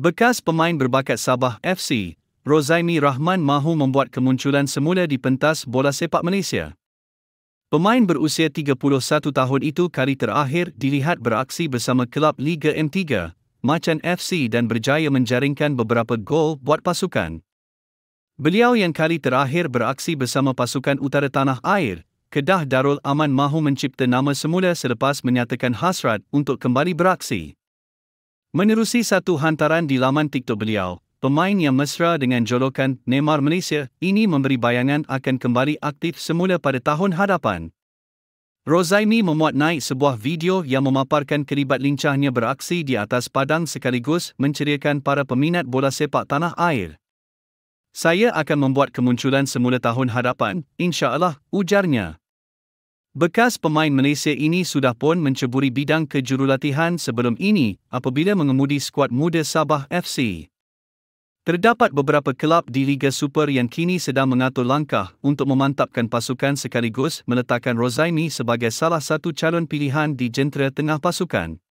Bekas pemain berbakat Sabah FC, Rozaimi Rahman mahu membuat kemunculan semula di pentas bola sepak Malaysia. Pemain berusia 31 tahun itu kali terakhir dilihat beraksi bersama kelab Liga M3, Macan FC dan berjaya menjaringkan beberapa gol buat pasukan. Beliau yang kali terakhir beraksi bersama pasukan utara tanah air, Kedah Darul Aman mahu mencipta nama semula selepas menyatakan hasrat untuk kembali beraksi. Menerusi satu hantaran di laman TikTok beliau, pemain yang mesra dengan jolokan Neymar Malaysia ini memberi bayangan akan kembali aktif semula pada tahun hadapan. Rozaimi memuat naik sebuah video yang memaparkan keribat lincahnya beraksi di atas padang sekaligus menceriakan para peminat bola sepak tanah air. Saya akan membuat kemunculan semula tahun hadapan, insya-Allah, ujarnya. Bekas pemain Malaysia ini sudah pun menceburi bidang kejurulatihan sebelum ini apabila mengemudi skuad muda Sabah FC. Terdapat beberapa kelab di Liga Super yang kini sedang mengatur langkah untuk memantapkan pasukan sekaligus meletakkan Rozaimi sebagai salah satu calon pilihan di jentera tengah pasukan.